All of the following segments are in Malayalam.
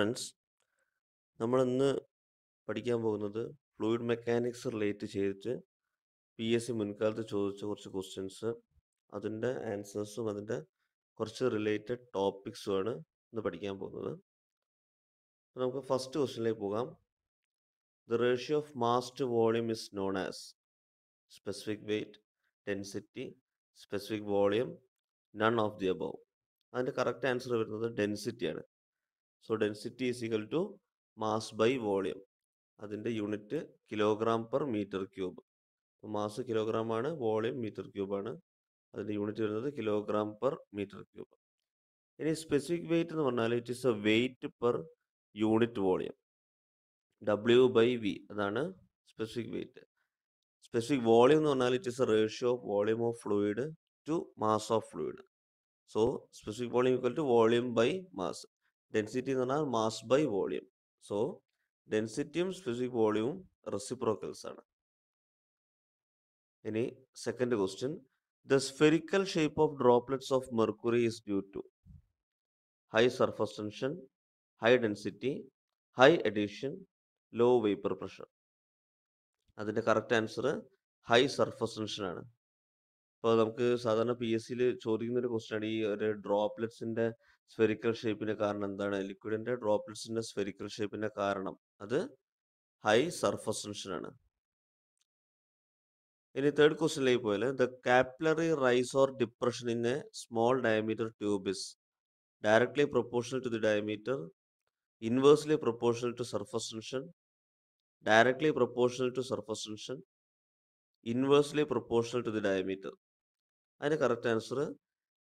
ഫ്രണ്ട്സ് നമ്മൾ ഇന്ന് പഠിക്കാൻ പോകുന്നത് ഫ്ലൂയിഡ് മെക്കാനിക്സ് റിലേറ്റ് ചെയ്തിട്ട് പി എസ് സി മുൻകാലത്ത് ചോദിച്ച കുറച്ച് ക്വസ്റ്റ്യൻസ് അതിൻ്റെ ആൻസേഴ്സും അതിൻ്റെ കുറച്ച് റിലേറ്റഡ് ടോപ്പിക്സുമാണ് ഇന്ന് പഠിക്കാൻ പോകുന്നത് നമുക്ക് ഫസ്റ്റ് ക്വസ്റ്റ്യനിലേക്ക് പോകാം the ratio of mass to volume is known as specific weight density specific volume none of the above അതിൻ്റെ കറക്റ്റ് ആൻസർ വരുന്നത് ഡെൻസിറ്റിയാണ് so density is equal to mass by volume അതിൻ്റെ unit kilogram per metre cube mass kilogram ആണ് വോളിയം മീറ്റർ ക്യൂബ് ആണ് അതിൻ്റെ യൂണിറ്റ് വരുന്നത് കിലോഗ്രാം പെർ മീറ്റർ ക്യൂബ് ഇനി സ്പെസിഫിക് വെയിറ്റ് എന്ന് പറഞ്ഞാൽ it is a weight per unit volume W by V അതാണ് സ്പെസിഫിക് വെയിറ്റ് സ്പെസിഫിക് വോളിയം എന്ന് പറഞ്ഞാൽ it is a ratio of volume of fluid to mass of fluid so specific volume equal to volume by mass density എന്ന് പറഞ്ഞാൽ മാസ് ബൈ വോളിയം സോ ഡെൻസിറ്റിയും സ്പെസിഫിക് വോളിയവും റെസിപ്രോക്കൽസ് ആണ് ഇനി second question the spherical shape of droplets of mercury is due to high surface tension high density high adhesion low vapour pressure അതിൻ്റെ correct answer high surface tension ആണ് ഇപ്പോൾ നമുക്ക് സാധാരണ പി എസ് സിയിൽ ചോദിക്കുന്ന ഒരു ക്വസ്റ്റ്യൻ ആണ് ഈ ഒരു ഡ്രോപ്ലെറ്റ്സിന്റെ സ്ഫെരിക്കൽ ഷേപ്പിൻ്റെ കാരണം എന്താണ് ലിക്വിഡിന്റെ ഡ്രോപ്ലെറ്റ്സിന്റെ സ്ഫെരിക്കൽ ഷേപ്പിന്റെ കാരണം അത് ഹൈ സർഫസ് ടെൻഷൻ ആണ് ഇനി തേർഡ് ക്വസ്റ്റ്യനിലേക്ക് പോയാൽ the capillary rise or depression in a small diameter tube is directly proportional to the diameter inversely proportional to surface tension directly proportional to surface tension inversely proportional to the diameter അതിന് കറക്റ്റ് ആൻസർ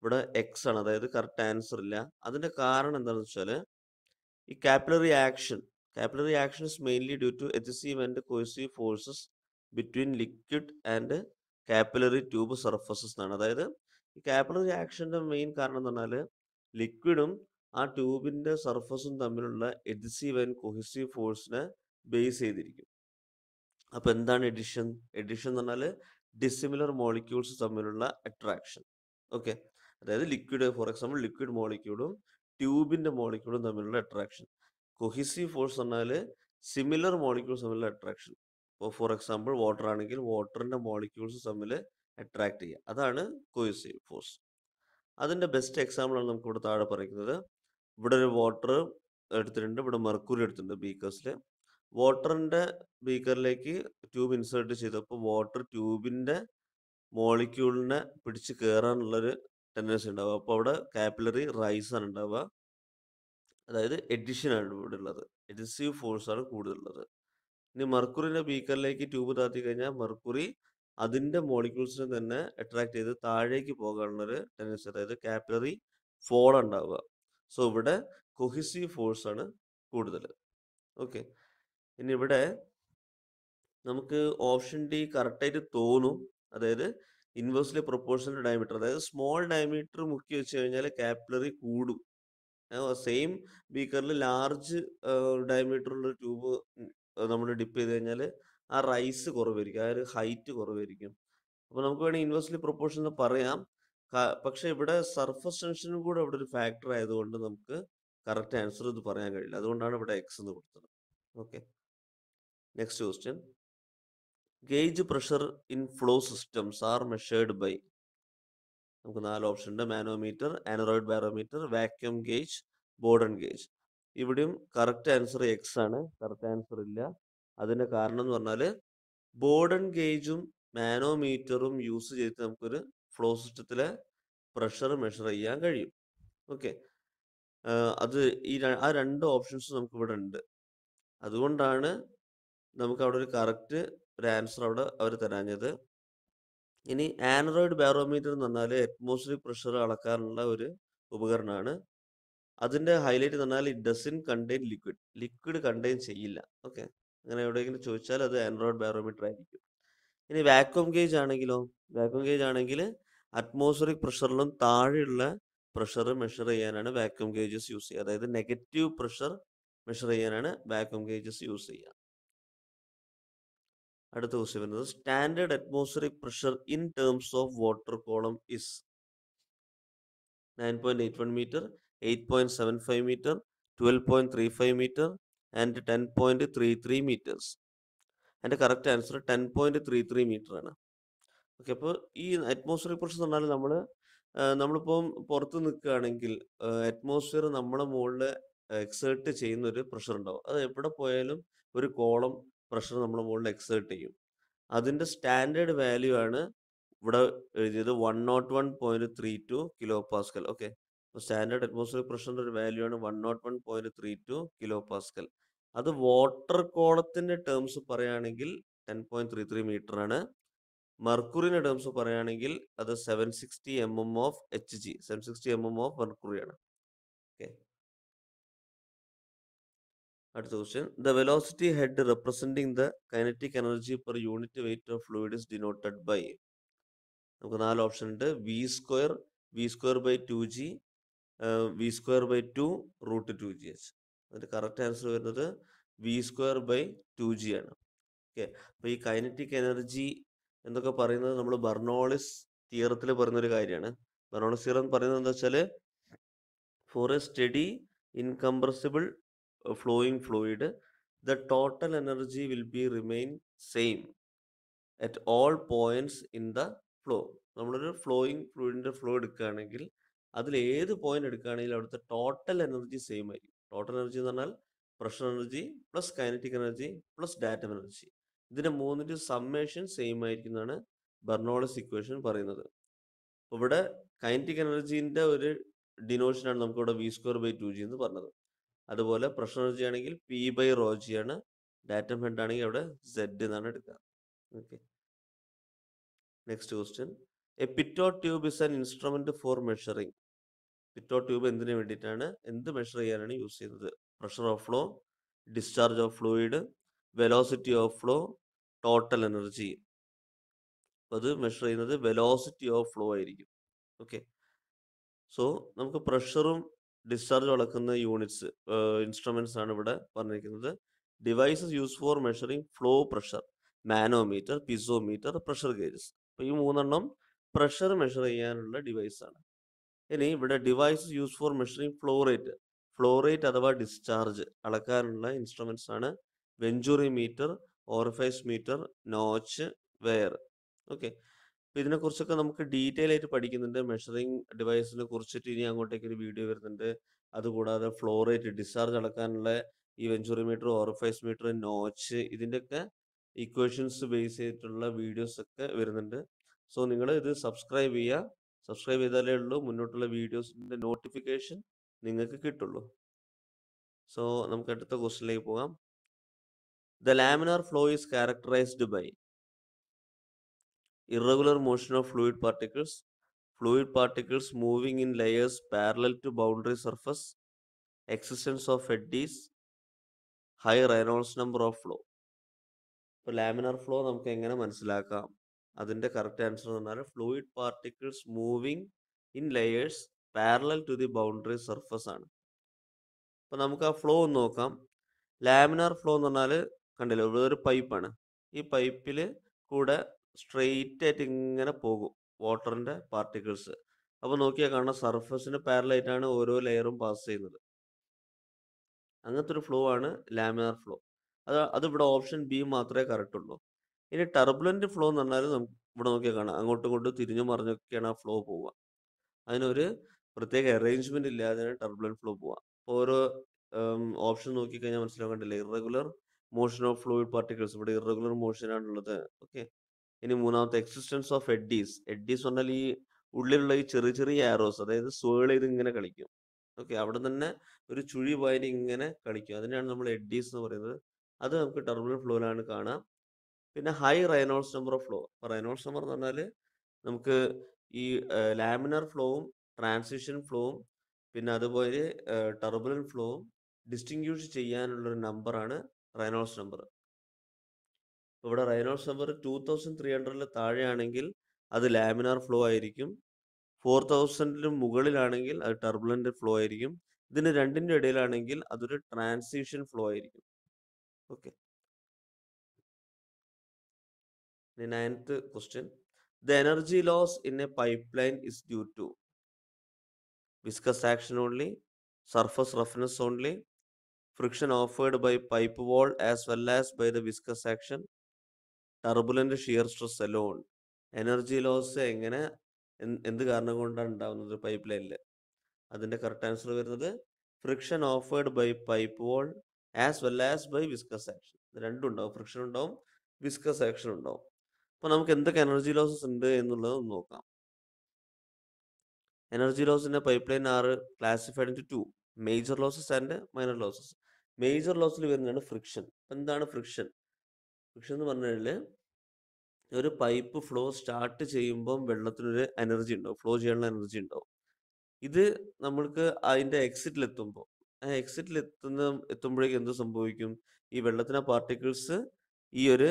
ഇവിടെ എക്സ് ആണ് അതായത് കറക്റ്റ് ആൻസർ ഇല്ല അതിൻ്റെ കാരണം എന്താണെന്ന് വെച്ചാൽ ഈ capillary action capillary action is mainly due to adhesive and cohesive forces between liquid and capillary tube surfaces എന്നാണ് അതായത് ഈ കാപ്പിലറി ആക്ഷൻ്റെ മെയിൻ കാരണം എന്ന് പറഞ്ഞാൽ ലിക്വിഡും ആ ട്യൂബിൻ്റെ സർഫസും തമ്മിലുള്ള എഡിസീവ് ആൻഡ് കൊഹിസീവ് ഫോഴ്സിനെ ബേസ് ചെയ്തിരിക്കും അപ്പോൾ എന്താണ് എഡിഷൻ എഡിഷൻ എന്ന് പറഞ്ഞാൽ ഡിസിമിലർ മോളിക്യൂൾസ് തമ്മിലുള്ള അട്രാക്ഷൻ ഓക്കെ അതായത് ലിക്വിഡ് ഫോർ എക്സാമ്പിൾ ലിക്വിഡ് മോളിക്യൂളും ട്യൂബിന്റെ മോളിക്യൂളും തമ്മിലുള്ള അട്രാക്ഷൻ കൊഹിസീവ് ഫോഴ്സ് പറഞ്ഞാൽ സിമിലർ മോളിക്യൂൾസ് തമ്മിലുള്ള അട്രാക്ഷൻ ഇപ്പോൾ ഫോർ എക്സാമ്പിൾ വാട്ടർ ആണെങ്കിൽ വാട്ടറിന്റെ മോളിക്യൂൾസ് തമ്മിൽ അട്രാക്ട് ചെയ്യുക അതാണ് കൊഹിസീവ് ഫോഴ്സ് അതിന്റെ ബെസ്റ്റ് എക്സാമ്പിളാണ് നമുക്ക് ഇവിടെ താഴെ പറയുന്നത് ഇവിടെ ഒരു വാട്ടർ എടുത്തിട്ടുണ്ട് ഇവിടെ മെർക്കുറി എടുത്തിട്ടുണ്ട് ബീക്കേഴ്സിൽ വാട്ടറിൻ്റെ ബീക്കറിലേക്ക് ട്യൂബ് ഇൻസേർട്ട് ചെയ്തപ്പോൾ വാട്ടർ ട്യൂബിൻ്റെ മോളിക്യൂളിനെ പിടിച്ച് കയറാനുള്ളൊരു ടെൻഡൻസി ഉണ്ടാവുക അപ്പോൾ അവിടെ കാപ്പിലറി റൈസ് ആണ് ഉണ്ടാവുക അതായത് എഡിഷനാണ് ഇവിടെ ഉള്ളത് എഡിസീവ് ഫോഴ്സാണ് കൂടുതലുള്ളത് ഇനി മർക്കുറിൻ്റെ ബീക്കറിലേക്ക് ട്യൂബ് താത്തി കഴിഞ്ഞാൽ മർക്കുറി അതിൻ്റെ മോളിക്യൂൾസിനെ തന്നെ അട്രാക്ട് ചെയ്ത് താഴേക്ക് പോകാനുള്ളൊരു ടെൻഡൻസി അതായത് കാപ്പിലറി ഫോൾ ഉണ്ടാവുക സോ ഇവിടെ കൊഹിസീവ് ഫോഴ്സാണ് കൂടുതൽ ഓക്കെ ഇനി ഇവിടെ നമുക്ക് ഓപ്ഷൻ ഡി കറക്റ്റായിട്ട് തോന്നും അതായത് ഇൻവേഴ്സിലെ പ്രൊപ്പോർഷണൽ ഡയമീറ്റർ അതായത് സ്മോൾ ഡയമീറ്റർ മുക്കി വെച്ച് കഴിഞ്ഞാൽ കാപ്പിലറി കൂടും സെയിം ബീക്കറിൽ ലാർജ് ഡയമീറ്ററുള്ള ട്യൂബ് നമ്മൾ ഡിപ്പ് ചെയ്ത് കഴിഞ്ഞാൽ ആ റൈസ് കുറവായിരിക്കും ആ ഒരു ഹൈറ്റ് കുറവായിരിക്കും അപ്പോൾ നമുക്ക് വേണമെങ്കിൽ ഇൻവേഴ്സിലെ പ്രൊപ്പോർഷൻ എന്ന് പറയാം പക്ഷേ ഇവിടെ സർഫസ് ടെൻഷനും കൂടെ ഇവിടെ ഒരു ഫാക്ടർ ആയതുകൊണ്ട് നമുക്ക് കറക്റ്റ് ആൻസർ ഇത് പറയാൻ കഴിയില്ല അതുകൊണ്ടാണ് ഇവിടെ എക്സ് എന്ന് കൊടുത്തത് okay next question gauge pressure in flow systems are measured by നമുക്ക് നാല് ഓപ്ഷൻ ഉണ്ട് manometer aneroid barometer vacuum gauge Bourdon gauge ഇവിടെയും കറക്റ്റ് ആൻസർ എക്സ് ആണ് കറക്റ്റ് ആൻസർ ഇല്ല അതിൻ്റെ കാരണം എന്ന് പറഞ്ഞാൽ ബോർഡൻ ഗേജും മാനോമീറ്ററും യൂസ് ചെയ്തിട്ട് നമുക്കൊരു ഫ്ലോ സിസ്റ്റത്തിലെ പ്രഷർ മെഷർ ചെയ്യാൻ കഴിയും ഓക്കെ അത് ഈ ആ രണ്ട് ഓപ്ഷൻസ് നമുക്ക് ഇവിടെ ഉണ്ട് അതുകൊണ്ടാണ് നമുക്ക് അവിടെ ഒരു കറക്റ്റ് ഒരു ആൻസർ അവിടെ അവർ തരാഞ്ഞത് ഇനി ആൻഡ്രോയിഡ് ബാരോമീറ്റർ എന്ന് പറഞ്ഞാൽ അറ്റ്മോസ്ഫിയർ പ്രഷർ അളക്കാനുള്ള ഒരു ഉപകരണമാണ് അതിൻ്റെ ഹൈലൈറ്റ് എന്ന് പറഞ്ഞാൽ it doesn't contain liquid liquid contain ചെയ്യില്ല ഓക്കെ അങ്ങനെ എവിടെയെങ്കിലും ചോദിച്ചാൽ അത് ആൻഡ്രോയിഡ് ബാരോമീറ്റർ ആയിരിക്കും ഇനി വാക്വം ഗേജ് ആണെങ്കിലോ വാക്വം ഗേജ് ആണെങ്കിൽ അറ്റ്മോസ്ഫിയർ പ്രഷറിലും താഴെയുള്ള പ്രഷർ മെഷർ ചെയ്യാനാണ് വാക്വം ഗേജസ് യൂസ് ചെയ്യുക അതായത് നെഗറ്റീവ് പ്രഷർ മെഷർ ചെയ്യാനാണ് വാക്വം ഗേജസ് യൂസ് ചെയ്യുക അടുത്ത ക്വസ്റ്റ്യൻ വരുന്നത് standard atmospheric pressure in terms of water column is nine point eight one metre eight point seven five metre twelve point three five metre and ten point three three metres correct answer ten point three three metre ആണ് ഓക്കെ അപ്പോൾ ഈ അറ്റ്മോസ്ഫിയർ പ്രഷർ എന്ന് പറഞ്ഞാൽ നമ്മൾ നമ്മളിപ്പോൾ പുറത്ത് നിൽക്കുകയാണെങ്കിൽ അറ്റ്മോസ്ഫിയർ നമ്മുടെ മുകളിൽ എക്സേർട്ട് ചെയ്യുന്ന ഒരു പ്രഷർ ഉണ്ടാവും അത് എവിടെ പോയാലും ഒരു കോളം പ്രഷർ നമ്മൾ മുകളിൽ എക്സേർട്ട് ചെയ്യും അതിൻ്റെ സ്റ്റാൻഡേർഡ് വാല്യൂ ആണ് ഇവിടെ എഴുതിയത് one nought one point three two kilo pascal okay അപ്പോൾ സ്റ്റാൻഡേർഡ് അറ്റ്മോസ്ഫിയർ പ്രഷറിൻ്റെ ഒരു വാല്യൂ ആണ് one nought one point three two kilo pascal അത് വാട്ടർ കോളത്തിൻ്റെ ടേംസ് പറയുകയാണെങ്കിൽ ten point three three metre ആണ് മെർക്കുറിൻ്റെ ടേംസ് പറയുകയാണെങ്കിൽ അത് seven sixty M M of H G seven sixty M M of മെർക്കുറിയാണ് ഓക്കെ അടുത്ത question the velocity head representing the kinetic energy per unit weight of fluid is denoted by നമുക്ക് നാല് ഓപ്ഷൻ ഉണ്ട് V square V square by two G V square by two root two G H അതിന്റെ കറക്റ്റ് ആൻസർ വരുന്നത് V square by two G ആണ് ഓക്കെ അപ്പോൾ ഈ കൈനറ്റിക് എനർജി എന്നൊക്കെ പറയുന്നത് നമ്മൾ ബർണോളിസ് തിയറത്തിൽ പറയുന്ന ഒരു കാര്യമാണ് ബർണോളിസ് തിയറം പറയുന്നത് എന്താ വെച്ചാൽ for a steady incompressible Uh, flowing fluid the total energy will be remain same at all points in the flow നമ്മളൊരു ഫ്ലോയിങ് ഫ്ലൂയിഡിൻ്റെ ഫ്ലോ എടുക്കുകയാണെങ്കിൽ അതിൽ ഏത് പോയിന്റ് എടുക്കുകയാണെങ്കിലും അവിടുത്തെ ടോട്ടൽ എനർജി സെയിം ആയിരിക്കും ടോട്ടൽ എനർജി എന്ന് പറഞ്ഞാൽ pressure energy plus kinetic energy plus datum energy ഇതിൻ്റെ മൂന്നിൻ്റെ സമ്മേഷൻ സെയിം ആയിരിക്കും എന്നാണ് ബെർണോളസ് ഇക്വേഷൻ പറയുന്നത് ഇവിടെ കൈനറ്റിക് എനർജീൻ്റെ ഒരു ഡിനോഷനാണ് നമുക്കിവിടെ V square by two G എന്ന് പറഞ്ഞത് അതുപോലെ പ്രഷർ എനർജി ആണെങ്കിൽ പി ബൈ റോ ജി ആണ് ഡാറ്റം ഹെഡ് ആണെങ്കിൽ അവിടെ സെഡ് എന്നാണ് എടുക്കുക okay next question a pitot tube is an instrument for measuring pitot tube എന്തിനു വേണ്ടിയിട്ടാണ് എന്ത് മെഷർ ചെയ്യാനാണ് യൂസ് ചെയ്യുന്നത് pressure of flow discharge of fluid velocity of flow total energy അപ്പോൾ അത് മെഷർ ചെയ്യുന്നത് വെലോസിറ്റി ഓഫ് ഫ്ലോ ആയിരിക്കും ഓക്കെ സോ നമുക്ക് പ്രഷറും ഡിസ്ചാർജ് അളക്കുന്ന യൂണിറ്റ്സ് ഇൻസ്ട്രുമെന്റ്സ് ആണ് ഇവിടെ പറഞ്ഞിരിക്കുന്നത് devices use for measuring flow pressure manometer piezometer pressure gauges അപ്പോൾ ഈ മൂന്നെണ്ണം പ്രഷർ മെഷർ ചെയ്യാനുള്ള ഡിവൈസാണ് ഇനി ഇവിടെ devices use for measuring flow rate flow rate അഥവാ ഡിസ്ചാർജ് അളക്കാനുള്ള ഇൻസ്ട്രുമെന്റ്സ് ആണ് venturi meter orifice meter notch weir okay ഇതിനെക്കുറിച്ചൊക്കെ നമുക്ക് ഡീറ്റെയിൽ ആയിട്ട് പഠിക്കുന്നുണ്ട് മെഷറിംഗ് ഡിവൈസിനെ കുറിച്ചിട്ട് ഇനി അങ്ങോട്ടേക്ക് ഒരു വീഡിയോ വരുന്നുണ്ട് അതുകൂടാതെ ഫ്ലോ റേറ്റ് ഡിസ്ചാർജ് അടക്കാനുള്ള ഈ venturi venturimeter orifice meter notch ഇതിൻ്റെയൊക്കെ ഇക്വേഷൻസ് ബേസ് ചെയ്തിട്ടുള്ള വീഡിയോസ് ഒക്കെ വരുന്നുണ്ട് സോ നിങ്ങൾ ഇത് സബ്സ്ക്രൈബ് ചെയ്യുക സബ്സ്ക്രൈബ് ചെയ്താലേ ഉള്ളൂ മുന്നോട്ടുള്ള വീഡിയോസിൻ്റെ നോട്ടിഫിക്കേഷൻ നിങ്ങൾക്ക് കിട്ടുള്ളൂ സോ നമുക്ക് അടുത്ത ക്വസ്റ്റിലേക്ക് പോകാം the laminar flow is characterised by irregular motion of fluid particles, fluid particles moving in layers parallel to boundary surface, existence of eddies, high Reynolds number of flow. ഇപ്പോൾ ലാമിനാർ ഫ്ലോ നമുക്ക് എങ്ങനെ മനസ്സിലാക്കാം അതിൻ്റെ കറക്റ്റ് ആൻസർ എന്ന് പറഞ്ഞാൽ fluid particles moving in layers parallel to the boundary surface ആണ് അപ്പോൾ നമുക്ക് ആ ഫ്ലോ ഒന്ന് നോക്കാം ലാമിനാർ ഫ്ലോ എന്ന് പറഞ്ഞാൽ കണ്ടില്ലേ ഒരു പൈപ്പാണ് ഈ പൈപ്പിൽ കൂടെ സ്ട്രെയിറ്റ് ആയിട്ട് ഇങ്ങനെ പോകും വാട്ടറിൻ്റെ പാർട്ടിക്കിൾസ് അപ്പോൾ നോക്കിയാൽ കാണാം സർഫസിന് പാരലായിട്ടാണ് ഓരോ ലെയറും പാസ് ചെയ്യുന്നത് അങ്ങനത്തെ ഒരു ഫ്ലോ ആണ് ലാമിനാർ ഫ്ലോ അത് അത് ഇവിടെ ഓപ്ഷൻ ബി മാത്രമേ കറക്റ്റ് ഉള്ളൂ ഇനി ടർബുലൻ്റ് ഫ്ലോ എന്ന് പറഞ്ഞാൽ നമുക്ക് ഇവിടെ നോക്കിയാൽ കാണാം അങ്ങോട്ടും ഇങ്ങോട്ടും തിരിഞ്ഞു മറിഞ്ഞൊക്കെയാണ് ആ ഫ്ലോ പോവുക അതിനൊരു പ്രത്യേക അറേഞ്ച്മെന്റ് ഇല്ലാതെ ടർബുലൻ്റ് ഫ്ലോ പോവാം അപ്പോൾ ഓരോ ഓപ്ഷൻ നോക്കിക്കഴിഞ്ഞാൽ മനസ്സിലാക്കേണ്ടില്ല irregular motion of fluid particles ഇവിടെ ഇറഗുലർ മോഷൻ ആണുള്ളത് ഓക്കെ ഇനി മൂന്നാമത്തെ എക്സിസ്റ്റൻസ് ഓഫ് എഡ്ഡീസ് എഡ്ഡീസ് പറഞ്ഞാൽ ഈ ഉള്ളിലുള്ള ഈ ചെറിയ ചെറിയ ആരോസ് അതായത് സ്വേൾ ഇത് ഇങ്ങനെ കളിക്കും ഓക്കെ അവിടെ തന്നെ ഒരു ചുഴി പാരി ഇങ്ങനെ കളിക്കും അതിനാണ് നമ്മൾ എഡ്ഡീസ് എന്ന് പറയുന്നത് അത് നമുക്ക് ടെർമിനൽ ഫ്ലോയിലാണ് കാണാം പിന്നെ high Reynolds number of flow Reynolds number എന്ന് പറഞ്ഞാൽ നമുക്ക് ഈ ലാമിനർ ഫ്ലോവും ട്രാൻസിഷൻ ഫ്ലോവും പിന്നെ അതുപോലെ ടർബുലൻ ഫ്ലോവും ഡിസ്റ്റിങ്ഷ് ചെയ്യാനുള്ളൊരു ഒരു നമ്പറാണ് റൈനോൾസ് നമ്പർ ഇവിടെ Reynolds number two thousand three ഹൺഡ്രഡിൽ താഴെയാണെങ്കിൽ അത് ലാമിനാർ ഫ്ലോ ആയിരിക്കും ഫോർ തൗസൻഡിന് മുകളിലാണെങ്കിൽ അത് ടർബുലൻ്റ് ഫ്ലോ ആയിരിക്കും ഇതിന് രണ്ടിൻ്റെ ഇടയിലാണെങ്കിൽ അതൊരു ട്രാൻസിഷൻ ഫ്ലോ ആയിരിക്കും okay ninth question the energy loss in a pipe line is due to viscous action only surface roughness only friction offered by pipe wall as well as by the viscous action turbulent shear stress alone energy loss എങ്ങനെ എന്ത് കാരണം കൊണ്ടാണ് ഉണ്ടാകുന്നത് പൈപ്പ് ലൈനിൽ അതിൻ്റെ കറക്റ്റ് ആൻസർ വരുന്നത് friction offered by pipe wall as well as by viscous action രണ്ടും ഉണ്ടാവും ഫ്രിക്ഷൻ ഉണ്ടാവും വിസ്കസ് ആക്ഷൻ ഉണ്ടാവും അപ്പോൾ നമുക്ക് എന്തൊക്കെ എനർജി ലോസസ് ഉണ്ട് എന്നുള്ളത് നോക്കാം എനർജി ലോസിൻ്റെ pipe line are classified into two major losses and minor losses major ലോസിൽ വരുന്നതാണ് ഫ്രിക്ഷൻ എന്താണ് ഫ്രിക്ഷൻ ഫ്രിക്ഷൻ എന്ന് പറഞ്ഞു കഴിഞ്ഞാൽ ഒരു പൈപ്പ് ഫ്ലോ സ്റ്റാർട്ട് ചെയ്യുമ്പം വെള്ളത്തിനൊരു എനർജി ഉണ്ടാവും ഫ്ലോ ചെയ്യാനുള്ള എനർജി ഉണ്ടാവും ഇത് നമ്മൾക്ക് അതിൻ്റെ എക്സിറ്റിലെത്തുമ്പോൾ ആ എക്സിറ്റിൽ എത്തുന്ന എത്തുമ്പോഴേക്കും എന്ത് സംഭവിക്കും ഈ വെള്ളത്തിലെ പാർട്ടിക്കിൾസ് ഈ ഒരു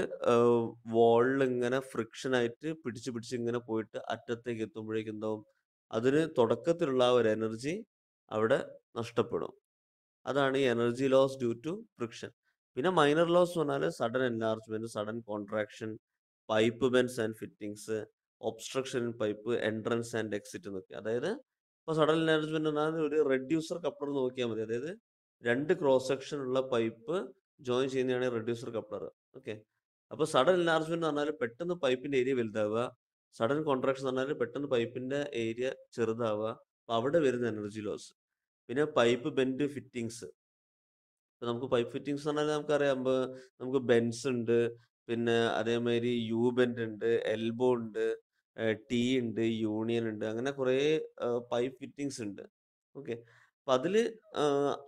വാളിൽ ഇങ്ങനെ ഫ്രിക്ഷൻ ആയിട്ട് പിടിച്ച് പിടിച്ച് ഇങ്ങനെ പോയിട്ട് അറ്റത്തേക്ക് എത്തുമ്പോഴേക്കും എന്താവും അതിന് തുടക്കത്തിലുള്ള ഒരു എനർജി അവിടെ നഷ്ടപ്പെടും അതാണ് ഈ energy loss due to friction പിന്നെ മൈനർ ലോസ് എന്ന് പറഞ്ഞാൽ sudden enlargement sudden contraction pipe bends and fittings obstruction in pipe entrance and exit എന്നൊക്കെ അതായത് ഇപ്പൊ സഡൻ എൻലാർജ്മെന്റ് പറഞ്ഞാൽ ഒരു റെഡ്യൂസർ കപ്ലർ നോക്കിയാൽ മതി അതായത് രണ്ട് ക്രോസ് സെക്ഷൻ ഉള്ള പൈപ്പ് ജോയിൻ ചെയ്യുന്നതാണ് റെഡ്യൂസർ കപ്ലർ ഓക്കെ അപ്പോൾ സഡൻ എൻലാർജ്മെന്റ് എന്ന് പറഞ്ഞാൽ പെട്ടെന്ന് പൈപ്പിന്റെ ഏരിയ വലുതാവുക സഡൻ കോൺട്രാക്ഷൻ എന്ന് പറഞ്ഞാൽ പെട്ടെന്ന് പൈപ്പിന്റെ ഏരിയ ചെറുതാവുക അപ്പോൾ അവിടെ വരുന്ന എനർജി ലോസ് പിന്നെ പൈപ്പ് ബെൻഡ് ഫിറ്റിങ്സ് ഇപ്പം നമുക്ക് പൈപ്പ് ഫിറ്റിംഗ്സ് എന്ന് പറഞ്ഞാൽ നമുക്കറിയാം നമുക്ക് ബെൻസ് ഉണ്ട് പിന്നെ അതേമാതിരി യു ബെൻഡ് ഉണ്ട് എൽബോ ഉണ്ട് ടി ഉണ്ട് യൂണിയൻ ഉണ്ട് അങ്ങനെ കുറേ പൈപ്പ് ഫിറ്റിംഗ്സ് ഉണ്ട് ഓക്കെ അപ്പം അതിൽ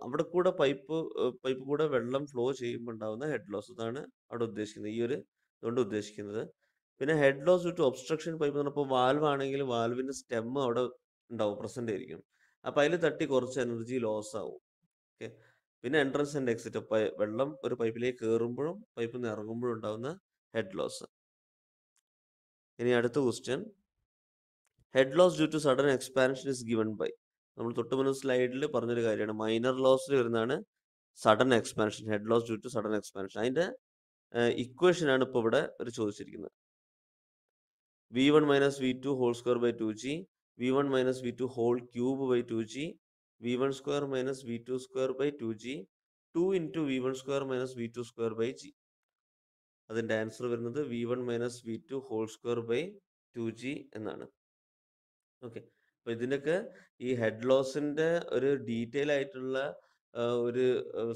അവിടെ കൂടെ പൈപ്പ് പൈപ്പ് കൂടെ വെള്ളം ഫ്ലോ ചെയ്യുമ്പോൾ ഉണ്ടാകുന്ന ഹെഡ് ലോസ് അതാണ് അവിടെ ഉദ്ദേശിക്കുന്നത് ഈ ഒരു ഇതുകൊണ്ട് ഉദ്ദേശിക്കുന്നത് പിന്നെ head loss to obstruction pipe എന്ന് പറഞ്ഞപ്പോൾ വാൽവ് ആണെങ്കിൽ വാൽവിൻ്റെ സ്റ്റെം അവിടെ ഉണ്ടാവും പ്രസൻ്റ് ആയിരിക്കും അപ്പം അതിൽ തട്ടി കുറച്ച് എനർജി ലോസ് ആവും ഓക്കെ പിന്നെ എൻട്രൻസ് ആൻഡ് എക്സിറ്റ് വെള്ളം ഒരു പൈപ്പിലേക്ക് കയറുമ്പോഴും പൈപ്പ് നിന്ന് ഇറങ്ങുമ്പോഴും ഉണ്ടാകുന്ന ഹെഡ് ലോസ് ഇനി അടുത്ത question head loss due to sudden expansion is given by നമ്മൾ തൊട്ട് മുന്നിൽ സ്ലൈഡിൽ പറഞ്ഞൊരു കാര്യമാണ് മൈനർ ലോസിൽ വരുന്നതാണ് sudden expansion head loss due to sudden expansion അതിൻ്റെ ഇക്വേഷനാണ് ഇപ്പോൾ ഇവിടെ ഒരു ചോദിച്ചിരിക്കുന്നത് V one minus V two whole square by two G V one minus V two whole cube by two G V one square minus V two square by two G two into V one square minus V two square by G അതിൻ്റെ ആൻസർ വരുന്നത് V one minus V two whole square by two G എന്നാണ് ഓക്കെ അപ്പോൾ ഇതിനൊക്കെ ഈ ഹെഡ് ലോസിൻ്റെ ഒരു ഡീറ്റെയിൽ ആയിട്ടുള്ള ഒരു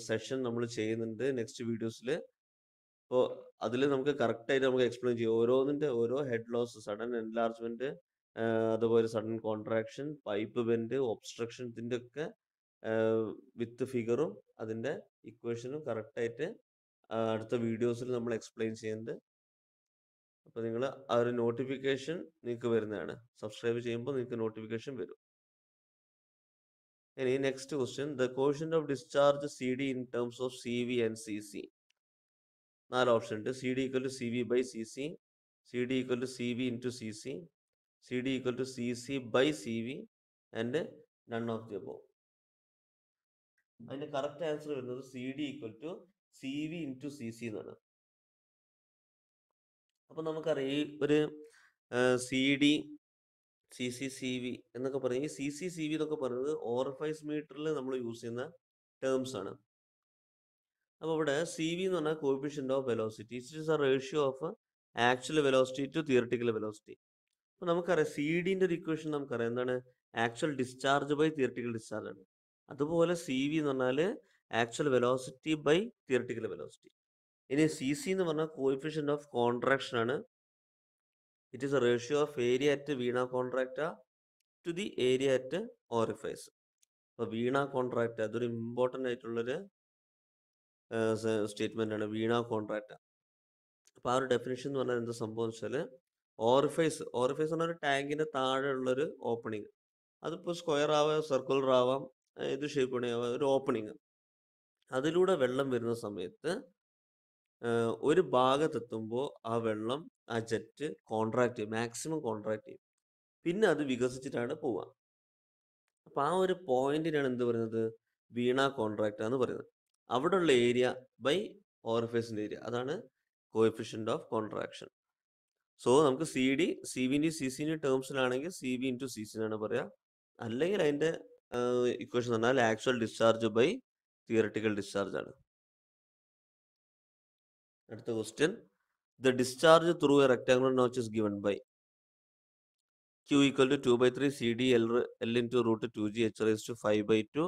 സെഷൻ നമ്മൾ ചെയ്യുന്നുണ്ട് നെക്സ്റ്റ് വീഡിയോസിൽ അപ്പോൾ അതിൽ നമുക്ക് കറക്റ്റായിട്ട് നമുക്ക് എക്സ്പ്ലെയിൻ ചെയ്യാം ഓരോന്നിൻ്റെ ഓരോ ഹെഡ് ലോസ് സഡൻ എൻലാർജ്മെൻറ്റ് അതുപോലെ sudden contraction pipe bend obstruction ഇതിൻ്റെ ഒക്കെ വിത്ത് ഫിഗറും അതിൻ്റെ ഇക്വേഷനും കറക്റ്റായിട്ട് അടുത്ത വീഡിയോസിൽ നമ്മൾ എക്സ്പ്ലെയിൻ ചെയ്യുന്നുണ്ട് അപ്പോൾ നിങ്ങൾ ആ ഒരു നോട്ടിഫിക്കേഷൻ നിങ്ങൾക്ക് വരുന്നതാണ് സബ്സ്ക്രൈബ് ചെയ്യുമ്പോൾ നിങ്ങൾക്ക് നോട്ടിഫിക്കേഷൻ വരും ഇനി next question the coefficient of discharge C D in terms of C V and C C നാല് ഓപ്ഷൻ ഉണ്ട് C D equal to C V by C C C D equal to C V to C C C D equal to C C by C V and none of the above അതിന്റെ കറക്റ്റ് ആൻസർ വരുന്നത് C D equal to C V into C C എന്നാണ് അപ്പം നമുക്കറിയാം ഈ ഒരു C D C C C V എന്നൊക്കെ പറയും ഈ സി സി സി വി എന്നൊക്കെ പറയുന്നത് ഓർഫൈസ് മീറ്ററിൽ നമ്മൾ യൂസ് ചെയ്യുന്ന ടേംസ് ആണ് അപ്പോൾ ഇവിടെ സി വി എന്ന് പറഞ്ഞാൽ coefficient of velocity it is a ratio of actual velocity to theoretical velocity അപ്പൊ നമുക്കറിയാം സി ഡിന്റെ ഒരു ഇക്വേഷൻ നമുക്കറിയാം എന്താണ് actual discharge by theoretical discharge ആണ് അതുപോലെ സി വി എന്ന് പറഞ്ഞാൽ actual velocity by theoretical velocity ഇനി സി സി എന്ന് പറഞ്ഞാൽ കോയിഫിഷ്യൻ്റ് ഓഫ് കോൺട്രാക്ഷൻ ആണ് it is ratio of area at vena contract to the area at orifice അപ്പോൾ വീണ കോൺട്രാക്ട് അതൊരു ഇമ്പോർട്ടൻ്റ് ആയിട്ടുള്ളൊരു സ്റ്റേറ്റ്മെൻ്റ് ആണ് വീണ കോൺട്രാക്ട് അപ്പോൾ ആ ഒരു ഡെഫിനേഷൻ എന്ന് പറഞ്ഞാൽ എന്താ സംഭവം വെച്ചാൽ ഓറിഫൈസ് ഓറിഫൈസ് എന്ന് പറഞ്ഞാൽ ടാങ്കിൻ്റെ താഴെ ഉള്ളൊരു ഓപ്പണിങ് അതിപ്പോൾ സ്ക്വയർ ആവാം സർക്കുലർ ആവാം ഏത് ഷേപ്പ് വേണേ ആവാം ഒരു ഓപ്പണിങ് അതിലൂടെ വെള്ളം വരുന്ന സമയത്ത് ഒരു ഭാഗത്തെത്തുമ്പോൾ ആ വെള്ളം ആ ജെറ്റ് കോൺട്രാക്ട് ചെയ്യും മാക്സിമം കോൺട്രാക്ട് ചെയ്യും പിന്നെ അത് വികസിച്ചിട്ടാണ് പോവുക അപ്പോൾ ആ ഒരു പോയിന്റിനാണ് എന്ത് പറയുന്നത് വീണ കോൺട്രാക്റ്റ് എന്ന് പറയുന്നത് അവിടെയുള്ള ഏരിയ ബൈ ഓർഫേസിൻ്റെ ഏരിയ അതാണ് കോഫിഷ്യൻ്റ് ഓഫ് കോൺട്രാക്ഷൻ സോ നമുക്ക് സി ഡി സി ബിൻ്റെ സി സിൻ്റെ ടേംസിലാണെങ്കിൽ C B into C C എന്നാണ് പറയുക അല്ലെങ്കിൽ അതിൻ്റെ ഇക്വേഷൻ പറഞ്ഞാൽ actual discharge by theoretical discharge ആണ് അടുത്ത question the discharge through a rectangular notch is given by Q equal to two by three C D L L in two root two G H raise to five by two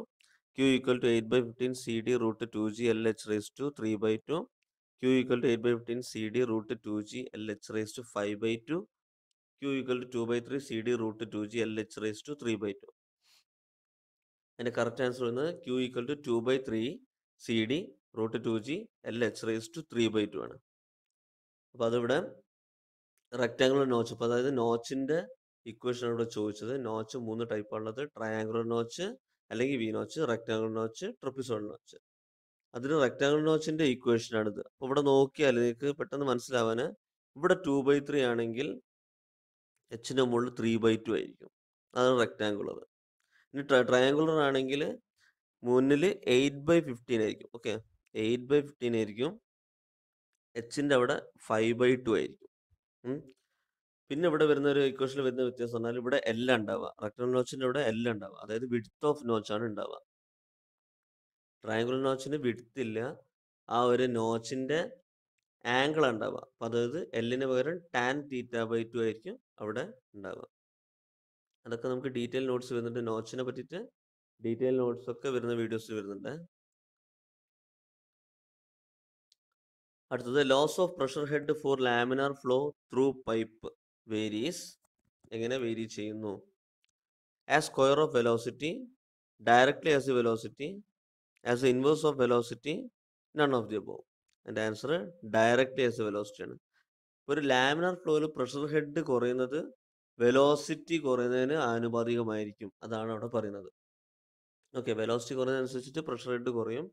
Q equal to eight by fifteen C D root two G L H raise to three by two Q equal to eight by fifteen C D root two G L H raise to five by two Q equal to two by three C D root two G L H raise to three by two അതിൻ്റെ കറക്റ്റ് ആൻസർ വരുന്നത് Q equal to two by three C D root two G L H raise to three by two ആണ് അപ്പോൾ അതിവിടെ റെക്ടാങ്കുലർ നോച്ച് അപ്പോൾ അതായത് നോച്ചിൻ്റെ ഇക്വേഷൻ ഇവിടെ ചോദിച്ചത് നോച്ച് മൂന്ന് ടൈപ്പ് ഉള്ളത് ട്രയാങ്കുലർ നോച്ച് അല്ലെങ്കിൽ V notch rectangular notch trapezoidal notch അതിന് റെക്ടാങ്കിൾ നോച്ചിന്റെ ഇക്വേഷൻ ആണിത് അപ്പോൾ ഇവിടെ നോക്കിയാൽ നിങ്ങൾക്ക് പെട്ടെന്ന് മനസ്സിലാവാന് ഇവിടെ ടു ബൈ ത്രീ ആണെങ്കിൽ എച്ചിൻ്റെ മുകളിൽ ത്രീ ബൈ ടു ആയിരിക്കും അതാണ് റെക്ടാങ്കുലർ ഇനി ട്രയാങ്കുലർ ആണെങ്കിൽ മുന്നിൽ എയ്റ്റ് ബൈ ഫിഫ്റ്റീൻ ആയിരിക്കും ഓക്കെ എയ്റ്റ് ബൈ ഫിഫ്റ്റീൻ ആയിരിക്കും എച്ചിൻ്റെ അവിടെ ഫൈവ് ബൈ ടു ആയിരിക്കും പിന്നെ ഇവിടെ വരുന്ന ഒരു ഇക്വേഷനിൽ വരുന്ന വ്യത്യാസം പറഞ്ഞാൽ ഇവിടെ എല്ലാം ഉണ്ടാവുക റെക്ടാങ്കുലർ നോച്ചിൻ്റെ ഇവിടെ എല്ലാം ഉണ്ടാവുക അതായത് വിഡ്ത്ത് ഓഫ് നോച്ചാണ് ഉണ്ടാവുക ട്രയാങ്കുലർ നോച്ചിന് വിടുത്തില്ല ആ ഒരു നോച്ചിൻ്റെ ആംഗിൾ ഉണ്ടാവുക അപ്പം അതായത് എല്ലിന് പകരം ടാൻ തീറ്റ ബൈ ടു ആയിരിക്കും അവിടെ ഉണ്ടാവുക അതൊക്കെ നമുക്ക് ഡീറ്റെയിൽ നോട്ട്സ് വരുന്നുണ്ട് നോച്ചിനെ പറ്റിയിട്ട് ഡീറ്റെയിൽ നോട്ട്സ് ഒക്കെ വരുന്ന വീഡിയോസ് വരുന്നുണ്ട് അടുത്തത് loss of pressure head for laminar flow through pipe varies എങ്ങനെ വേരി ചെയ്യുന്നു as square of velocity directly as velocity as the inverse of velocity none of the above എൻ്റെ ആൻസർ ഡയറക്റ്റ് ആസ് വെലോസിറ്റി ആണ് ഒരു ലാമിനർ ഫ്ലോയിൽ പ്രഷർ ഹെഡ് കുറയുന്നത് വെലോസിറ്റി കുറയുന്നതിന് ആനുപാതികമായിരിക്കും അതാണ് അവിടെ പറയുന്നത് ഓക്കെ വെലോസിറ്റി കുറയുന്നതനുസരിച്ചിട്ട് പ്രഷർ ഹെഡ് കുറയും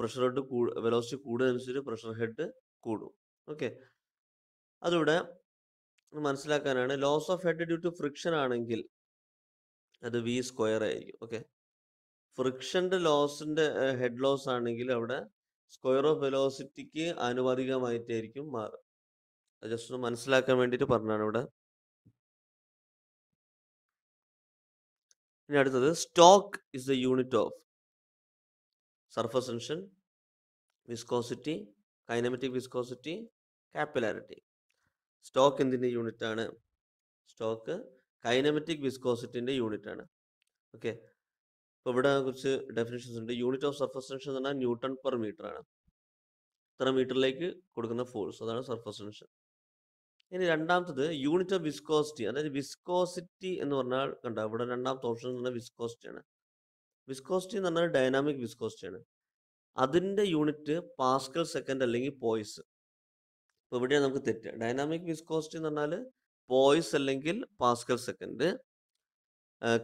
പ്രഷർ ഹെഡ് കൂ വെലോസിറ്റി കൂടുന്നതനുസരിച്ച് പ്രഷർ ഹെഡ് കൂടും ഓക്കെ അതിവിടെ മനസ്സിലാക്കാനാണ് loss of head due to friction ആണെങ്കിൽ അത് വി സ്ക്വയർ ആയിരിക്കും ഓക്കെ ഫ്രിക്ഷൻ്റെ ലോസിൻ്റെ ഹെഡ് ലോസ് ആണെങ്കിൽ അവിടെ സ്ക്വയർ ഓഫ് വെലോസിറ്റിക്ക് ആനുപാതികമായിട്ടായിരിക്കും മാറുക ജസ്റ്റ് ഒന്ന് മനസ്സിലാക്കാൻ വേണ്ടിയിട്ട് പറഞ്ഞാണ് ഇവിടെ ഇനി അടുത്തത് stoke is the unit of surface tension viscosity kinematic viscosity capillarity stoke എന്തിൻ്റെ യൂണിറ്റ് ആണ് സ്റ്റോക്ക് കൈനമെറ്റിക് വിസ്കോസിറ്റിൻ്റെ യൂണിറ്റ് ആണ് ഓക്കെ അപ്പോൾ ഇവിടെ കുറച്ച് ഡെഫിനേഷൻസ് ഉണ്ട് യൂണിറ്റ് ഓഫ് സർഫസ് ടെൻഷൻ എന്ന് പറഞ്ഞാൽ ന്യൂട്ടൺ പെർ മീറ്റർ ആണ് ഇത്ര മീറ്ററിലേക്ക് കൊടുക്കുന്ന ഫോഴ്സ് അതാണ് സർഫസ് ടെൻഷൻ ഇനി രണ്ടാമത്തത് യൂണിറ്റ് ഓഫ് വിസ്കോസിറ്റി അതായത് വിസ്കോസിറ്റി എന്ന് പറഞ്ഞാൽ കണ്ട ഇവിടെ രണ്ടാമത്തെ ഓപ്ഷൻ എന്ന് പറഞ്ഞാൽ വിസ്കോസിറ്റി ആണ് വിസ്കോസിറ്റി എന്ന് പറഞ്ഞാൽ ഡൈനാമിക് വിസ്കോസിറ്റി ആണ് അതിൻ്റെ യൂണിറ്റ് പാസ്കൽ സെക്കൻഡ് അല്ലെങ്കിൽ പോയിസ് ഇപ്പോൾ ഇവിടെയാണ് നമുക്ക് തെറ്റ് ഡൈനാമിക് വിസ്കോസിറ്റി എന്ന് പറഞ്ഞാൽ പോയിസ് അല്ലെങ്കിൽ പാസ്കൽ സെക്കൻഡ്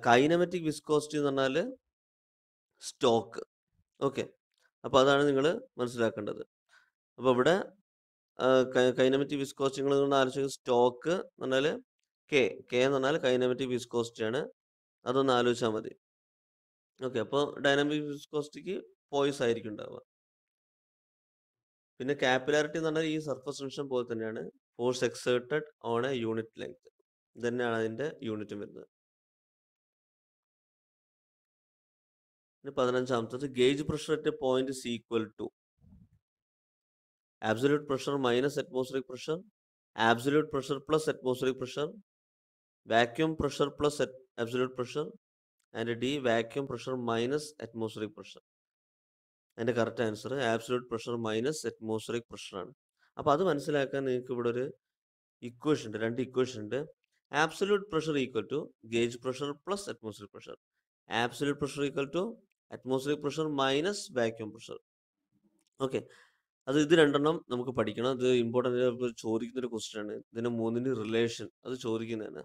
കൈനമെറ്റിക് വിസ്കോസിറ്റി എന്ന് പറഞ്ഞാൽ സ്റ്റോക്ക് ഓക്കെ അപ്പോൾ അതാണ് നിങ്ങൾ മനസ്സിലാക്കേണ്ടത് അപ്പോൾ ഇവിടെ കൈനമറ്റി വിസ്കോസിറ്റി നിങ്ങൾ ആലോചിക്കുന്ന സ്റ്റോക്ക് എന്ന് പറഞ്ഞാൽ കെ കെ എന്ന് പറഞ്ഞാൽ കൈനമറ്റി വിസ്കോസിറ്റി ആണ് അതൊന്ന് ആലോചിച്ചാൽ മതി ഓക്കെ അപ്പോൾ ഡൈനാമിക് വിസ്കോസിറ്റിക്ക് പോയിസ് ആയിരിക്കും ഉണ്ടാവുക പിന്നെ കാപ്പിലാരിറ്റി എന്ന് പറഞ്ഞാൽ ഈ സർഫസ് ടെൻഷൻ പോലെ തന്നെയാണ് force exerted on a unit length തന്നെയാണ് അതിൻ്റെ യൂണിറ്റും വരുന്നത് ഇനി പതിനഞ്ചാമത്തത് gauge pressure at point is equal to absolute pressure minus atmospheric pressure absolute pressure plus atmospheric pressure vacuum pressure plus absolute pressure and D vacuum pressure minus atmospheric pressure അതിൻ്റെ correct answer absolute pressure minus atmospheric ആണ് അപ്പോൾ അത് മനസ്സിലാക്കാൻ നിങ്ങൾക്ക് ഇവിടെ ഒരു ഇക്വേഷൻ ഉണ്ട് രണ്ട് ഇക്വേഷൻ ഉണ്ട് absolute pressure equal to gauge pressure plus atmosphere pressure absolute pressure equal to atmosphere pressure minus vacuum pressure okay അത് ഇത് രണ്ടെണ്ണം നമുക്ക് പഠിക്കണം അത് ഇമ്പോർട്ടൻ്റ് ചോദിക്കുന്ന ഒരു ക്വസ്റ്റ്യൻ ആണ് ഇതിന് മൂന്നിന് റിലേഷൻ അത് ചോദിക്കുന്നതാണ്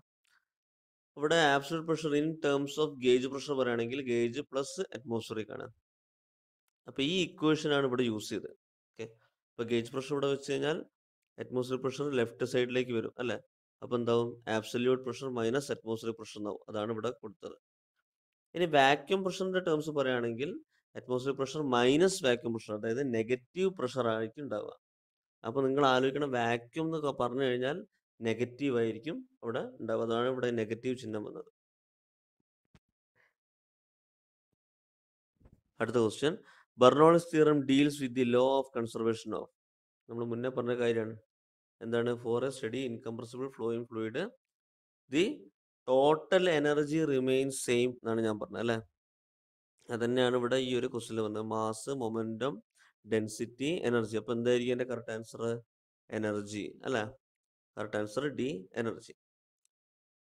ഇവിടെ absolute pressure in terms of gauge pressure പറയുകയാണെങ്കിൽ ഗേജ് പ്ലസ് അറ്റ്മോസ്ഫിയറിക് ആണ് അപ്പോൾ ഈ ഇക്വേഷൻ ആണ് ഇവിടെ യൂസ് ചെയ്തത് ഓക്കെ അപ്പോൾ ഗേജ് പ്രഷർ ഇവിടെ വെച്ച് കഴിഞ്ഞാൽ അറ്റ്മോസ്ഫിയർ പ്രഷർ ലെഫ്റ്റ് സൈഡിലേക്ക് വരും അല്ലേ അപ്പോൾ എന്താവും absolute pressure minus atmosphere pressure എന്നാവും അതാണ് ഇവിടെ കൊടുത്തത് ഇനി വാക്യൂം പ്രഷറിന്റെ ടേംസ് പറയുകയാണെങ്കിൽ atmosphere pressure minus vacuum pressure അതായത് നെഗറ്റീവ് പ്രഷർ ആയിരിക്കും ഉണ്ടാവുക അപ്പോൾ നിങ്ങൾ ആലോചിക്കണം വാക്യൂം എന്നൊക്കെ പറഞ്ഞു കഴിഞ്ഞാൽ നെഗറ്റീവ് ആയിരിക്കും അവിടെ ഉണ്ടാവുക അതാണ് ഇവിടെ നെഗറ്റീവ് ചിഹ്നം വന്നത് അടുത്ത question Bernoulli's theorem deals with the law of conservation of നമ്മൾ മുന്നേ പറഞ്ഞ കാര്യമാണ് എന്താണ് for a steady incompressible flowing fluid the total energy remains same എന്നാണ് ഞാൻ പറഞ്ഞത് അല്ലേ തന്നെയാണ് ഇവിടെ ഈ ഒരു ക്വസ്റ്റിൽ വന്നത് മാസ് മൊമെൻറ്റം ഡെൻസിറ്റി എനർജി അപ്പോൾ എന്തായിരിക്കും എൻ്റെ കറക്റ്റ് ആൻസർ എനർജി അല്ലേ കറക്റ്റ് ആൻസർ ഡി എനർജി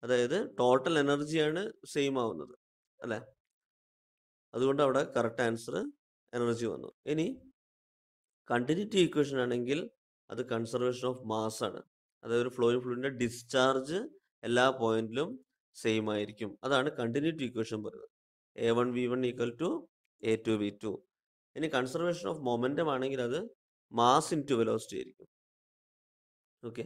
അതായത് ടോട്ടൽ എനർജിയാണ് സെയിം ആവുന്നത് അല്ലേ അതുകൊണ്ട് അവിടെ കറക്റ്റ് ആൻസർ എനർജി വന്നു ഇനി കണ്ടിന്യൂറ്റി ഇക്വേഷൻ ആണെങ്കിൽ അത് കൺസർവേഷൻ ഓഫ് മാസ് ആണ് അതായത് ഒരു ഫ്ലോയിൻ ഫ്ലൂയിൻ്റെ ഡിസ്ചാർജ് എല്ലാ പോയിന്റിലും സെയിം ആയിരിക്കും അതാണ് കണ്ടിന്യൂറ്റി ഇക്വേഷൻ പറയുന്നത് A one V one equal to A two V two ഇനി കൺസർവേഷൻ ഓഫ് മൊമെൻറ്റം ആണെങ്കിൽ അത് മാസ് ഇൻ ടു വെലോസിറ്റി ആയിരിക്കും ഓക്കെ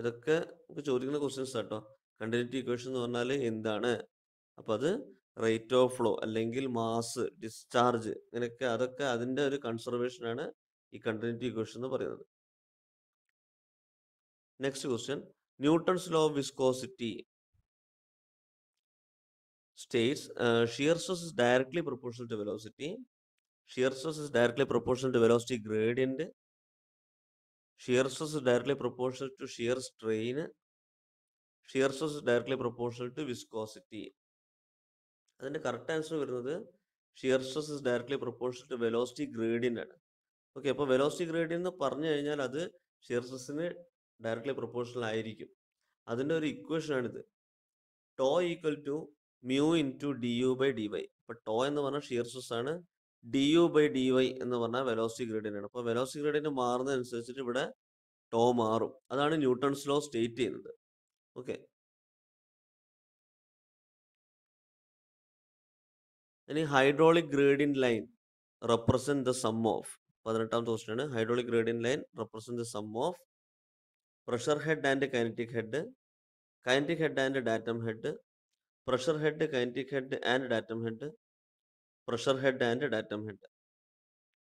ഇതൊക്കെ നമുക്ക് ചോദിക്കുന്ന ക്വസ്റ്റ്യൻസ് കേട്ടോ കണ്ടിന്യൂറ്റി ഇക്വേഷൻ എന്ന് പറഞ്ഞാൽ എന്താണ് അപ്പം അത് റേറ്റ് ഓഫ് ഫ്ലോ അല്ലെങ്കിൽ മാസ് ഡിസ്ചാർജ് ഇങ്ങനെയൊക്കെ അതൊക്കെ അതിൻ്റെ ഒരു കൺസർവേഷനാണ് ഈ കണ്ടിന്യൂറ്റി ഇക്വേഷൻ എന്ന് പറയുന്നത് next question Newton's law of viscosity states shear stress is directly proportional to velocity shear stress is directly proportional to velocity gradient shear stress directly proportional to shear strain shear stress directly proportional to viscosity അതിൻ്റെ കറക്റ്റ് ആൻസർ വരുന്നത് shear stress is directly proportional to velocity gradient ആണ് ഓക്കെ അപ്പോൾ വെലോസിറ്റി ഗ്രേഡിയൻ എന്ന് പറഞ്ഞു കഴിഞ്ഞാൽ അത് ഷിയർ സ്ട്രെസ്സിന് ഡയറക്ട്ലി പ്രൊപ്പോർഷണൽ ആയിരിക്കും അതിൻ്റെ ഒരു ഇക്വേഷനാണിത് tau equal to mu into d u by d y അപ്പോൾ ടോ എന്ന് പറഞ്ഞാൽ ഷിയർ സ്ട്രെസ് ആണ് d u by d y എന്ന് പറഞ്ഞാൽ വെലോസിറ്റി ഗ്രേഡിയൻ്റ് ആണ് അപ്പോൾ വെലോസിറ്റി ഗ്രേഡിയൻ്റ് മാറുന്നതനുസരിച്ചിട്ട് ഇവിടെ ടോ മാറും അതാണ് ന്യൂട്ടൺസ് ലോ സ്റ്റേറ്റ് ചെയ്യുന്നത് ഓക്കെ ഇനി hydraulic gradient line represent the sum of പതിനെട്ടാം ക്വസ്റ്റ്യൻ ആണ് hydraulic gradient line represent the sum of pressure head and kinetic head kinetic head and datum head pressure head kinetic head and datum head pressure head and datum head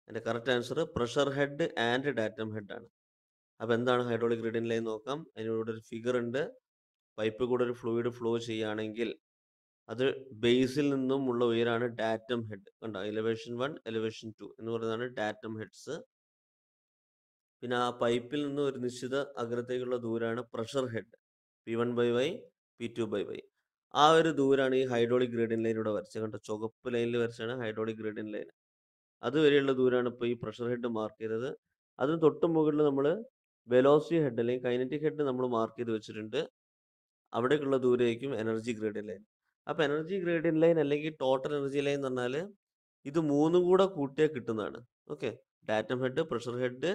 എൻ്റെ correct answer pressure head and datum head ആണ് അപ്പോൾ എന്താണ് ഹൈഡ്രോളിക് റീഡിൻ ലൈൻ നോക്കാം അതിനോട് ഒരു ഫിഗർ ഉണ്ട് പൈപ്പ് കൂടെ ഒരു ഫ്ലൂയിഡ് ഫ്ലോ ചെയ്യുകയാണെങ്കിൽ അത് ബേസിൽ നിന്നും ഉള്ള ഉയരാണ് ഡാറ്റം ഹെഡ് കണ്ടോ എലിവേഷൻ വൺ എലിവേഷൻ ടു എന്ന് പറയുന്നതാണ് ഡാറ്റം ഹെഡ്സ് പിന്നെ ആ പൈപ്പിൽ നിന്ന് ഒരു നിശ്ചിത അകലത്തേക്കുള്ള ദൂരമാണ് pressure head P one by Y P two by Y ആ ഒരു ദൂരമാണ് ഈ ഹൈഡ്രോളിക് ഗ്രേഡിൻ ലൈനിലൂടെ വരച്ചത് കണ്ടോ ചുവപ്പ് ലൈനിൽ വരച്ചാണ് ഹൈഡ്രോളിക് ഗ്രേഡിൻ ലൈൻ അതുവരെയുള്ള ദൂരമാണ് ഇപ്പോൾ ഈ പ്രഷർ ഹെഡ് മാർക്ക് ചെയ്തത് അതിന് തൊട്ട് മുകളിൽ നമ്മൾ വെലോസിറ്റി ഹെഡ് അല്ലെങ്കിൽ കൈനറ്റിക് ഹെഡ് നമ്മൾ മാർക്ക് ചെയ്ത് വെച്ചിട്ടുണ്ട് അവിടേക്കുള്ള ദൂരമായിരിക്കും എനർജി ഗ്രേഡിൻ ലൈൻ അപ്പോൾ എനർജി ഗ്രേഡിൻ ലൈൻ അല്ലെങ്കിൽ ടോട്ടൽ എനർജി ലൈൻ എന്ന് പറഞ്ഞാൽ ഇത് മൂന്നും കൂടെ കൂട്ടിയാൽ കിട്ടുന്നതാണ് okay datum head pressure head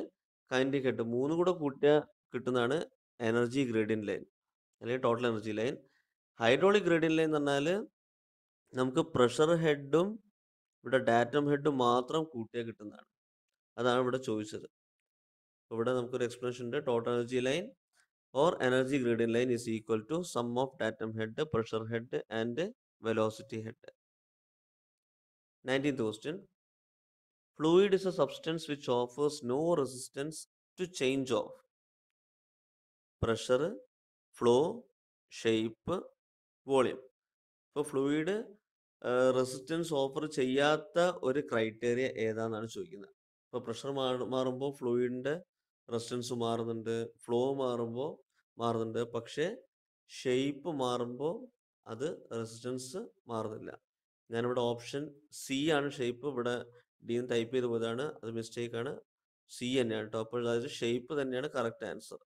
kindly കേട്ടോ മൂന്നും കൂടെ കൂട്ടിയ കിട്ടുന്നതാണ് എനർജി ഗ്രേഡിയൻ ലൈൻ അല്ലെങ്കിൽ total energy line hydraulic gradient line എന്ന് പറഞ്ഞാൽ നമുക്ക് പ്രഷർ ഹെഡും ഇവിടെ ഡാറ്റം ഹെഡും മാത്രം കൂട്ടിയാൽ കിട്ടുന്നതാണ് അതാണ് ഇവിടെ ചോദിച്ചത് ഇവിടെ നമുക്കൊരു എക്സ്പ്ലനേഷൻ ഉണ്ട് total energy line or energy gradient line is equal to sum of datum head pressure head and velocity head nineteen question fluid is a substance which offers no resistance to change of pressure, flow, shape, volume ഇപ്പോൾ ഫ്ലൂയിഡ് റെസിസ്റ്റൻസ് ഓഫർ ചെയ്യാത്ത ഒരു ക്രൈറ്റീരിയ ഏതാണെന്നാണ് ചോദിക്കുന്നത് ഇപ്പോൾ പ്രഷർ മാറുമ്പോൾ ഫ്ലൂയിഡിൻ്റെ റെസിസ്റ്റൻസ് മാറുന്നുണ്ട് ഫ്ലോ മാറുമ്പോൾ മാറുന്നുണ്ട് പക്ഷേ ഷെയ്പ്പ് മാറുമ്പോൾ അത് റെസിസ്റ്റൻസ് മാറുന്നില്ല ഞാനിവിടെ ഓപ്ഷൻ സി ആണ് ഷെയ്പ്പ് ഇവിടെ എന്ന് ടൈപ്പ് ചെയ്ത് പോയതാണ് അത് മിസ്റ്റേക്ക് ആണ് സി തന്നെയാണ് ടോപ്പ് അതായത് ഷേപ്പ് തന്നെയാണ് കറക്റ്റ് ആൻസർ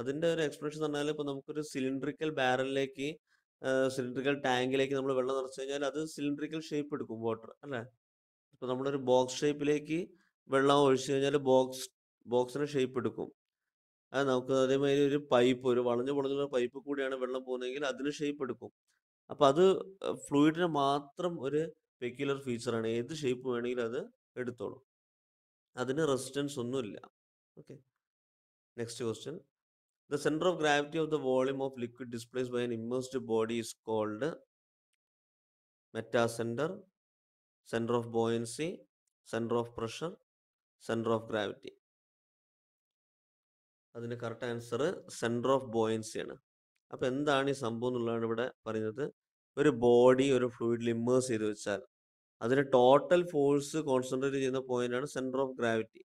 അതിന്റെ ഒരു എക്സ്പ്ലനേഷൻ പറഞ്ഞാൽ ഇപ്പോൾ നമുക്കൊരു സിലിണ്ടറിക്കൽ ബാരലിലേക്ക് സിലിണ്ടറിക്കൽ ടാങ്കിലേക്ക് നമ്മൾ വെള്ളം നിറച്ചു കഴിഞ്ഞാൽ അത് സിലിണ്ടറിക്കൽ ഷേപ്പ് എടുക്കും വാട്ടർ അല്ലേ ഇപ്പോൾ നമ്മളൊരു ബോക്സ് ഷേപ്പിലേക്ക് വെള്ളം ഒഴിച്ചു കഴിഞ്ഞാൽ ബോക്സ് ബോക്സിന് ഷേപ്പ് എടുക്കും അത് നമുക്ക് അതേമാതിരി ഒരു പൈപ്പ് ഒരു വളഞ്ഞു പൊളഞ്ഞുള്ള പൈപ്പ് കൂടിയാണ് വെള്ളം പോകുന്നതെങ്കിൽ അതിന് ഷേപ്പ് എടുക്കും അപ്പം അത് ഫ്ലൂയിഡിന് മാത്രം ഒരു പെക്യുലർ ഫീച്ചറാണ് ഏത് ഷേപ്പ് വേണമെങ്കിലും അത് എടുത്തോളൂ അതിന് റെസിസ്റ്റൻസ് ഒന്നുമില്ല okay next question the centre of gravity of the volume of liquid displace by an immersed body is called metacentre centre of buoyancy centre of pressure centre of gravity അതിന് കറക്റ്റ് ആൻസർ സെൻറ്റർ ഓഫ് ബോയൻസിയാണ് അപ്പോൾ എന്താണ് ഈ സംഭവം എന്നുള്ളതാണ് ഇവിടെ പറയുന്നത് ഒരു ബോഡി ഒരു ഫ്ലൂയിഡിൽ ഇമ്മേഴ്സ് ചെയ്ത് വെച്ചാൽ അതിന് ടോട്ടൽ ഫോഴ്സ് കോൺസെൻട്രേറ്റ് ചെയ്യുന്ന പോയിന്റാണ് സെൻറ്റർ ഓഫ് ഗ്രാവിറ്റി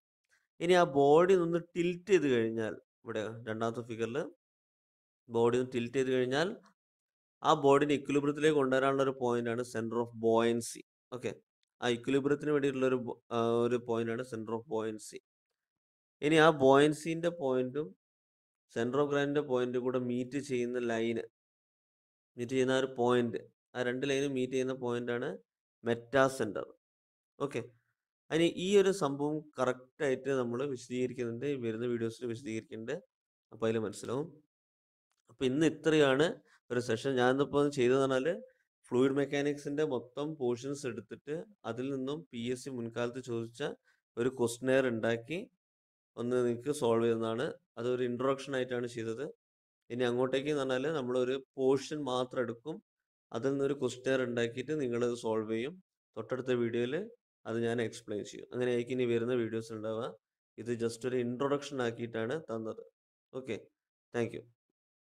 ഇനി ആ ബോഡി ഒന്ന് ടിൽറ്റ് ചെയ്ത് കഴിഞ്ഞാൽ ഇവിടെ രണ്ടാമത്തെ ഫിഗറിൽ ബോഡി ഒന്ന് ടിൽറ്റ് ചെയ്ത് കഴിഞ്ഞാൽ ആ ബോഡിനെ ഇക്വലിബ്രിയത്തിലേക്ക് കൊണ്ടുവരാനുള്ള ഒരു പോയിന്റാണ് സെൻറ്റർ ഓഫ് ബോയൻസി ഓക്കെ ആ ഇക്വലിബ്രിയത്തിന് വേണ്ടിയിട്ടുള്ള ഒരു ഒരു പോയിന്റാണ് സെൻറ്റർ ഓഫ് ബോയൻസി ഇനി ആ ബോയൻസിന്റെ പോയിന്റും സെൻറ്റർ ഓഫ് ഗ്രാവിറ്റിന്റെ പോയിന്റും കൂടെ മീറ്റ് ചെയ്യുന്ന ലൈന് മീറ്റ് ചെയ്യുന്ന ഒരു പോയിന്റ് ആ രണ്ട് ലൈനും മീറ്റ് ചെയ്യുന്ന പോയിന്റാണ് മെറ്റാ സെന്റർ ഓക്കെ അതിന് ഈ ഒരു സംഭവം കറക്റ്റായിട്ട് നമ്മൾ വിശദീകരിക്കുന്നുണ്ട് വരുന്ന വീഡിയോസിൽ വിശദീകരിക്കുന്നുണ്ട് അപ്പോൾ അതിൽ മനസ്സിലാവും അപ്പോൾ ഇന്ന് ഇത്രയാണ് ഒരു സെഷൻ ഞാൻ ഇന്നിപ്പോൾ ചെയ്തതെന്ന് പറഞ്ഞാൽ ഫ്ലൂയിഡ് മെക്കാനിക്സിൻ്റെ മൊത്തം പോർഷൻസ് എടുത്തിട്ട് അതിൽ നിന്നും പി എസ് സി മുൻകാലത്ത് ചോദിച്ച ഒരു ക്വസ്റ്റനെയർ ഉണ്ടാക്കി ഒന്ന് നിങ്ങൾക്ക് സോൾവ് ചെയ്യുന്നതാണ് അതൊരു ഇൻട്രൊഡക്ഷൻ ആയിട്ടാണ് ചെയ്തത് ഇനി അങ്ങോട്ടേക്ക് എന്ന് പറഞ്ഞാൽ നമ്മളൊരു പോർഷൻ മാത്രം എടുക്കും അതിൽ നിന്നൊരു ക്വസ്റ്റ്യർ ഉണ്ടാക്കിയിട്ട് നിങ്ങളത് സോൾവ് ചെയ്യും തൊട്ടടുത്ത വീഡിയോയിൽ അത് ഞാൻ എക്സ്പ്ലെയിൻ ചെയ്യും അങ്ങനെ എനിക്ക് ഇനി വരുന്ന വീഡിയോസ് ഉണ്ടാവുക ഇത് ജസ്റ്റ് ഒരു ഇൻട്രൊഡക്ഷൻ ആക്കിയിട്ടാണ് തന്നത് ഓക്കെ താങ്ക്